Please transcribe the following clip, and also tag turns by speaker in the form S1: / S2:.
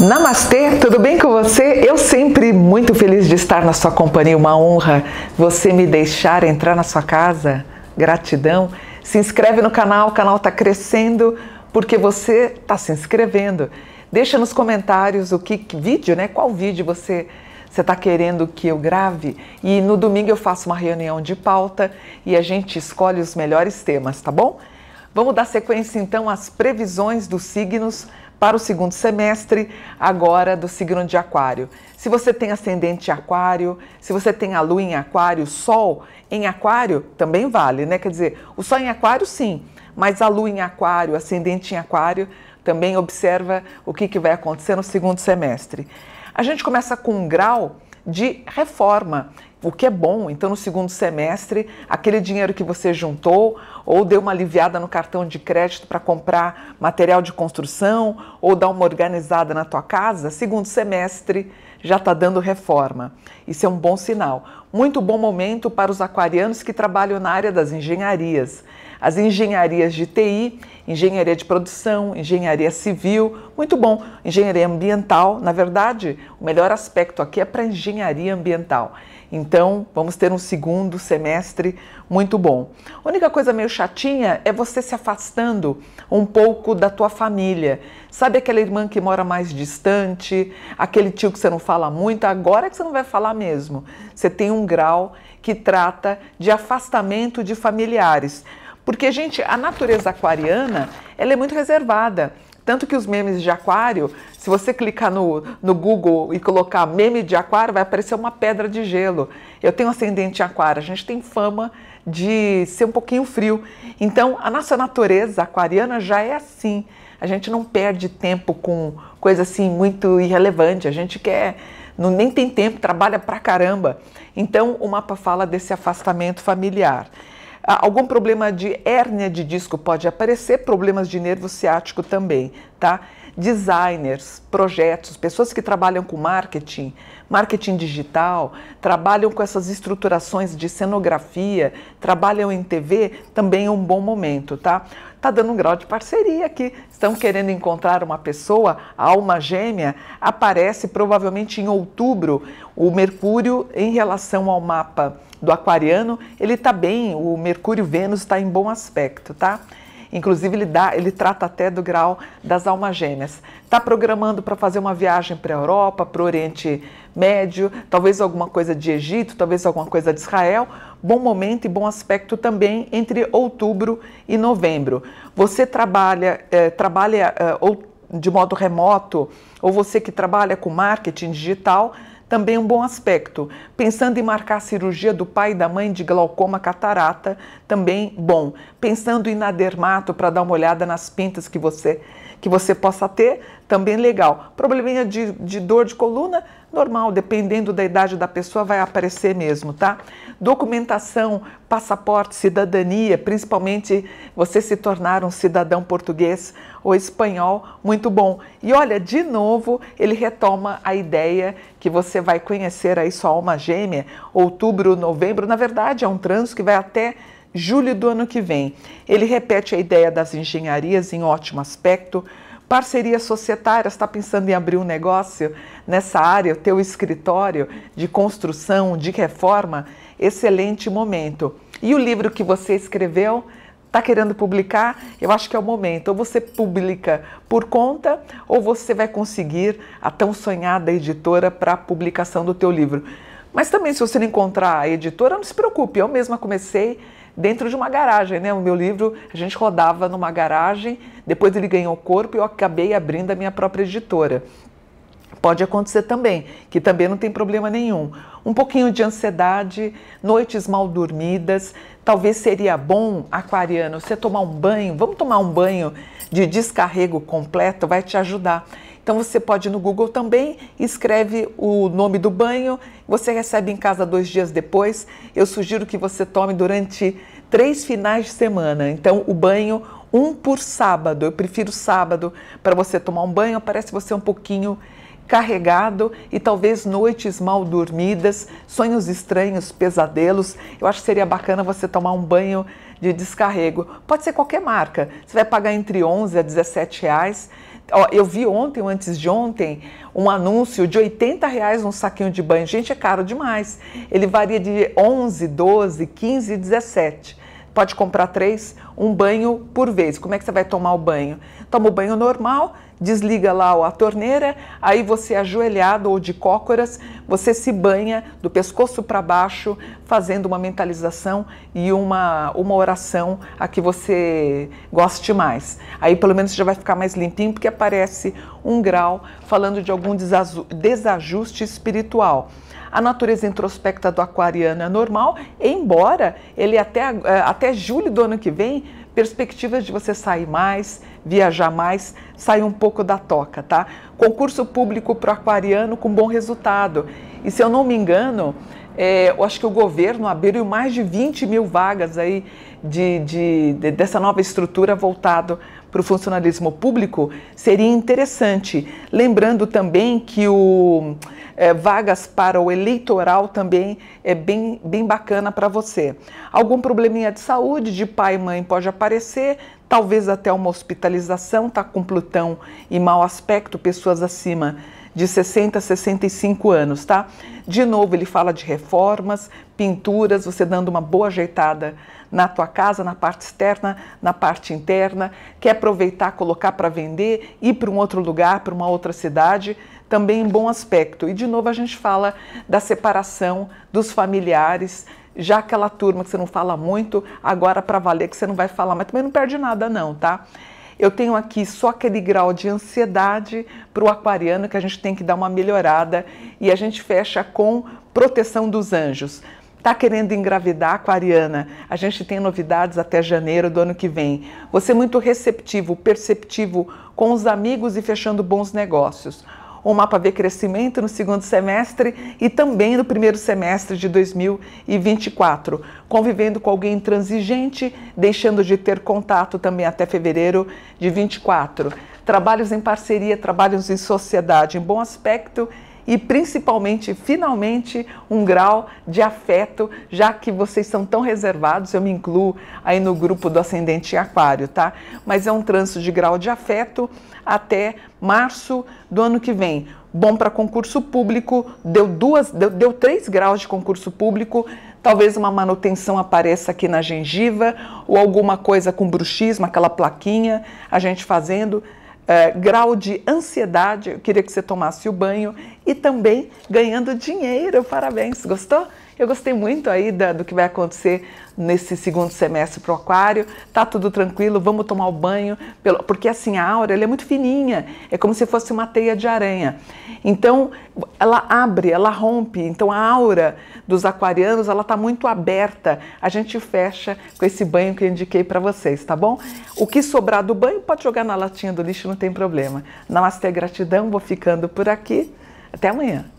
S1: Namastê, tudo bem com você? Eu sempre muito feliz de estar na sua companhia, uma honra você me deixar entrar na sua casa. Gratidão. Se inscreve no canal, o canal está crescendo porque você está se inscrevendo. Deixa nos comentários o que, que vídeo, né? Qual vídeo você você está querendo que eu grave? E no domingo eu faço uma reunião de pauta e a gente escolhe os melhores temas, tá bom? Vamos dar sequência então às previsões dos signos para o segundo semestre, agora do signo de Aquário. Se você tem ascendente em Aquário, se você tem a lua em Aquário, Sol em Aquário, também vale, né? Quer dizer, o Sol em Aquário, sim, mas a lua em Aquário, ascendente em Aquário, também observa o que, que vai acontecer no segundo semestre. A gente começa com um grau de reforma o que é bom. Então, no segundo semestre, aquele dinheiro que você juntou, ou deu uma aliviada no cartão de crédito para comprar material de construção, ou dar uma organizada na tua casa, segundo semestre já está dando reforma. Isso é um bom sinal. Muito bom momento para os aquarianos que trabalham na área das engenharias. As engenharias de TI, engenharia de produção, engenharia civil, muito bom. Engenharia ambiental, na verdade, o melhor aspecto aqui é para engenharia ambiental. Então, vamos ter um segundo semestre muito bom. A única coisa meio chatinha é você se afastando um pouco da tua família. Sabe aquela irmã que mora mais distante, aquele tio que você não fala muito, agora é que você não vai falar mesmo. Você tem um grau que trata de afastamento de familiares. Porque, gente, a natureza aquariana, ela é muito reservada. Tanto que os memes de aquário, se você clicar no, no Google e colocar meme de aquário, vai aparecer uma pedra de gelo. Eu tenho ascendente em aquário, a gente tem fama de ser um pouquinho frio. Então, a nossa natureza aquariana já é assim. A gente não perde tempo com coisa assim muito irrelevante. A gente quer, não, nem tem tempo, trabalha pra caramba. Então, o mapa fala desse afastamento familiar. Ah, algum problema de hérnia de disco pode aparecer, problemas de nervo ciático também, tá? designers, projetos, pessoas que trabalham com marketing, marketing digital, trabalham com essas estruturações de cenografia, trabalham em TV, também é um bom momento, tá? Tá dando um grau de parceria aqui. Estão querendo encontrar uma pessoa, a alma gêmea, aparece provavelmente em outubro. O Mercúrio, em relação ao mapa do aquariano, ele tá bem, o Mercúrio Vênus está em bom aspecto, tá? Inclusive, ele, dá, ele trata até do grau das almas gêmeas. Está programando para fazer uma viagem para a Europa, para o Oriente Médio, talvez alguma coisa de Egito, talvez alguma coisa de Israel. Bom momento e bom aspecto também entre outubro e novembro. Você trabalha, é, trabalha é, ou de modo remoto, ou você que trabalha com marketing digital, também um bom aspecto. Pensando em marcar a cirurgia do pai e da mãe de glaucoma catarata, também bom. Pensando em ir na dermato para dar uma olhada nas pintas que você que você possa ter, também legal. Probleminha de, de dor de coluna, normal, dependendo da idade da pessoa, vai aparecer mesmo, tá? Documentação, passaporte, cidadania, principalmente você se tornar um cidadão português ou espanhol, muito bom. E olha, de novo, ele retoma a ideia que você vai conhecer aí sua alma gêmea, outubro, novembro. Na verdade, é um trânsito que vai até julho do ano que vem. Ele repete a ideia das engenharias em ótimo aspecto, parcerias societárias, está pensando em abrir um negócio nessa área, o teu escritório de construção, de reforma, excelente momento. E o livro que você escreveu, está querendo publicar? Eu acho que é o momento. Ou você publica por conta, ou você vai conseguir a tão sonhada editora para a publicação do teu livro. Mas também, se você não encontrar a editora, não se preocupe. Eu mesma comecei dentro de uma garagem, né? O meu livro a gente rodava numa garagem, depois ele ganhou corpo e eu acabei abrindo a minha própria editora. Pode acontecer também, que também não tem problema nenhum. Um pouquinho de ansiedade, noites mal dormidas, talvez seria bom, aquariano, você tomar um banho, vamos tomar um banho de descarrego completo, vai te ajudar. Então você pode ir no Google também, escreve o nome do banho, você recebe em casa dois dias depois. Eu sugiro que você tome durante três finais de semana. Então o banho um por sábado. Eu prefiro sábado para você tomar um banho. Parece você um pouquinho carregado e talvez noites mal dormidas, sonhos estranhos, pesadelos. Eu acho que seria bacana você tomar um banho de descarrego. Pode ser qualquer marca. Você vai pagar entre 11 a 17 reais. Ó, eu vi ontem, ou antes de ontem, um anúncio de 80 reais um saquinho de banho. Gente, é caro demais. Ele varia de 11, 12, 15 17. Pode comprar três, um banho por vez. Como é que você vai tomar o banho? Toma o banho normal, desliga lá a torneira, aí você é ajoelhado ou de cócoras, você se banha do pescoço para baixo, fazendo uma mentalização e uma, uma oração a que você goste mais. Aí pelo menos já vai ficar mais limpinho, porque aparece um grau falando de algum desajuste espiritual. A natureza introspecta do aquariano é normal, embora ele até, eh, até julho do ano que vem, perspectivas de você sair mais, viajar mais, sair um pouco da toca, tá? Concurso público para aquariano com bom resultado. E se eu não me engano, é, eu acho que o governo abriu mais de 20 mil vagas aí de, de, de dessa nova estrutura voltado para o funcionalismo público seria interessante. Lembrando também que o é, vagas para o eleitoral também é bem, bem bacana para você. Algum probleminha de saúde de pai e mãe pode aparecer, talvez até uma hospitalização, tá com Plutão e mau aspecto, pessoas acima de 60 a 65 anos, tá? De novo, ele fala de reformas, pinturas, você dando uma boa ajeitada na tua casa, na parte externa, na parte interna, quer aproveitar, colocar para vender, ir para um outro lugar, para uma outra cidade, também em bom aspecto. E de novo a gente fala da separação dos familiares, já aquela turma que você não fala muito, agora para valer que você não vai falar, mas também não perde nada não, tá? Eu tenho aqui só aquele grau de ansiedade para o aquariano que a gente tem que dar uma melhorada e a gente fecha com proteção dos anjos. Tá querendo engravidar, aquariana? A gente tem novidades até janeiro do ano que vem. Você é muito receptivo, perceptivo com os amigos e fechando bons negócios. O mapa vê crescimento no segundo semestre e também no primeiro semestre de 2024, convivendo com alguém intransigente, deixando de ter contato também até fevereiro de 24. Trabalhos em parceria, trabalhos em sociedade, em bom aspecto e principalmente, finalmente, um grau de afeto, já que vocês são tão reservados, eu me incluo aí no grupo do ascendente aquário, tá? Mas é um trânsito de grau de afeto até março do ano que vem. Bom para concurso público, deu duas, deu, deu três graus de concurso público, talvez uma manutenção apareça aqui na gengiva ou alguma coisa com bruxismo, aquela plaquinha, a gente fazendo é, grau de ansiedade, eu queria que você tomasse o banho, e também ganhando dinheiro. Parabéns, gostou? Eu gostei muito aí da, do que vai acontecer nesse segundo semestre para o aquário. Tá tudo tranquilo, vamos tomar o banho, pelo, porque assim a aura ela é muito fininha, é como se fosse uma teia de aranha. Então ela abre, ela rompe. Então a aura dos aquarianos ela tá muito aberta. A gente fecha com esse banho que eu indiquei para vocês, tá bom? O que sobrar do banho pode jogar na latinha do lixo, não tem problema. Namastê, gratidão, vou ficando por aqui. Até amanhã.